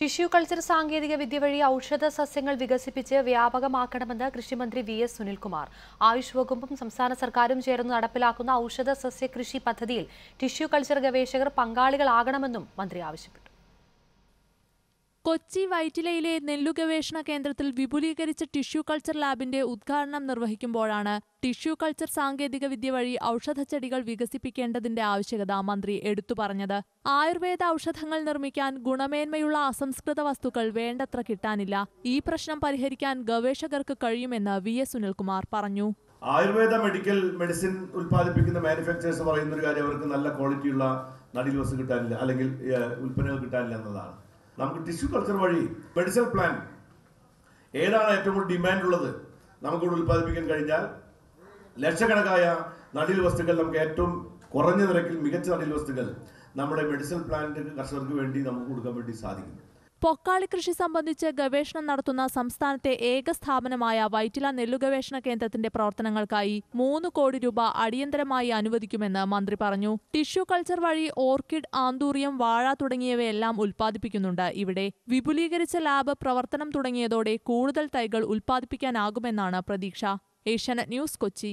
tissue culture സാങ്കേതിക വിദ്യ വഴി ഔഷധ സസ്യങ്ങൾ വികസിപ്പിച്ച് വ്യാപകമാക്കണമെന്ന് കൃഷിമന്ത്രി വി എസ് സുനിൽകുമാർ ആയുഷ് വകുപ്പും സംസ്ഥാന സർക്കാരും ചേർന്ന് നടപ്പിലാക്കുന്ന ഔഷധ സസ്യ കൃഷി പദ്ധതിയിൽ ടിഷ്യൂ കൾച്ചർ ഗവേഷകർ പങ്കാളികളാകണമെന്നും മന്ത്രി ആവശ്യപ്പെട്ടു കൊച്ചി വൈറ്റിലയിലെ നെല്ലു ഗവേഷണ കേന്ദ്രത്തിൽ വിപുലീകരിച്ച ടിഷ്യൂ കൾച്ചർ ലാബിന്റെ ഉദ്ഘാടനം നിർവഹിക്കുമ്പോഴാണ് ടിഷ്യൂ കൾച്ചർ സാങ്കേതിക വിദ്യ വഴി ഔഷധച്ചെടികൾ വികസിപ്പിക്കേണ്ടതിന്റെ ആവശ്യകത മന്ത്രി എടുത്തു പറഞ്ഞത് ആയുർവേദ ഔഷധങ്ങൾ നിർമ്മിക്കാൻ ഗുണമേന്മയുള്ള അസംസ്കൃത വസ്തുക്കൾ വേണ്ടത്ര കിട്ടാനില്ല ഈ പ്രശ്നം പരിഹരിക്കാൻ ഗവേഷകർക്ക് കഴിയുമെന്ന് വി എസ് സുനിൽകുമാർ പറഞ്ഞു ആയുർവേദ മെഡിക്കൽ മെഡിസിൻ ഉൽപ്പാദിപ്പിക്കുന്ന മാനുഫാക്ചറേഴ്സ് പറയുന്ന ഒരു കാര്യം അവർക്ക് നല്ല ക്വാളിറ്റിയുള്ള നടിൽ വസ്തു കിട്ടാനില്ല അല്ലെങ്കിൽ ഉൽപ്പന്നങ്ങൾ കിട്ടാനില്ല എന്നതാണ് നമുക്ക് ടിഷ്യൂ കൾച്ചർ വഴി മെഡിസൽ പ്ലാൻ ഏതാണ് ഏറ്റവും കൂടുതൽ ഡിമാൻഡ് ഉള്ളത് നമുക്കിവിടെ ഉൽപ്പാദിപ്പിക്കാൻ കഴിഞ്ഞാൽ ലക്ഷക്കണക്കായ നടീൽ വസ്തുക്കൾ നമുക്ക് ഏറ്റവും കുറഞ്ഞ നിരക്കിൽ മികച്ച നടീൽ വസ്തുക്കൾ നമ്മുടെ മെഡിസിൻ പ്ലാന്റ് കർഷകർക്ക് വേണ്ടി നമുക്ക് കൊടുക്കാൻ വേണ്ടി സാധിക്കും പൊക്കാളി കൃഷി സംബന്ധിച്ച് ഗവേഷണം നടത്തുന്ന സംസ്ഥാനത്തെ ഏക സ്ഥാപനമായ വൈറ്റില നെല്ലുഗവേഷണ കേന്ദ്രത്തിന്റെ പ്രവർത്തനങ്ങൾക്കായി മൂന്ന് കോടി രൂപ അടിയന്തരമായി അനുവദിക്കുമെന്ന് മന്ത്രി പറഞ്ഞു ടിഷ്യൂ കൾച്ചർ വഴി ഓർക്കിഡ് ആന്തൂറിയം വാഴ തുടങ്ങിയവയെല്ലാം ഉൽപ്പാദിപ്പിക്കുന്നുണ്ട് ഇവിടെ വിപുലീകരിച്ച ലാബ് പ്രവർത്തനം തുടങ്ങിയതോടെ കൂടുതൽ തൈകൾ ഉൽപ്പാദിപ്പിക്കാനാകുമെന്നാണ് പ്രതീക്ഷ ഏഷ്യാനെറ്റ് ന്യൂസ് കൊച്ചി